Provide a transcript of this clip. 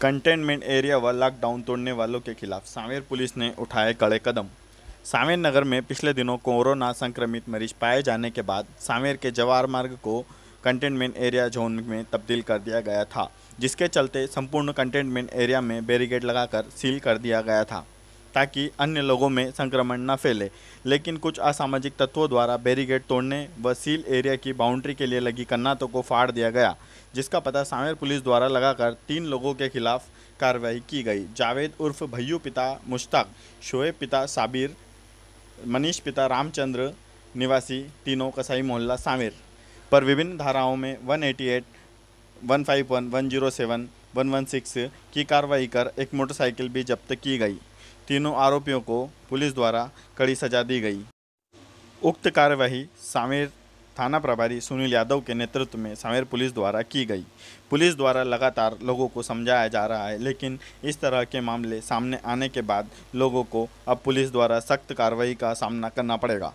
containment area व lockdown तोड़ने वालों के खिलाफ सांवेर पुलिस ने उठाए कड़े कदम सांवेर नगर में पिछले दिनों कोरोना संक्रमित मरीज पाए जाने के बाद सांवेर के जवार मार्ग को कंटेनमेंट एरिया जोन में तब्दील कर दिया गया था जिसके चलते संपूर्ण कंटेनमेंट एरिया में बैरिकेड लगाकर सील कर दिया गया था ताकि अन्य लोगों में संक्रमण न फैले लेकिन कुछ असामाजिक तत्वों द्वारा बैरिगेड तोड़ने व सील एरिया की बाउंड्री के लिए लगी कन्नातों को फाड़ दिया गया जिसका पता सामेर पुलिस द्वारा लगाकर तीन लोगों के खिलाफ कार्रवाई की गई जावेद उर्फ भैयू पिता मुश्ताक शोएब पिता साबिर मनीष पिता रामचंद्र निवासी तीनों कसाई मोहल्ला सांवेर पर विभिन्न धाराओं में one one one one eighty eight five zero seven one one six की कार्रवाई कर एक मोटरसाइकिल भी जब्त की गई तीनों आरोपियों को पुलिस द्वारा कड़ी सजा दी गई उक्त कार्यवाही सामेर थाना प्रभारी सुनील यादव के नेतृत्व में सामेर पुलिस द्वारा की गई पुलिस द्वारा लगातार लोगों को समझाया जा रहा है लेकिन इस तरह के मामले सामने आने के बाद लोगों को अब पुलिस द्वारा सख्त कार्रवाई का सामना करना पड़ेगा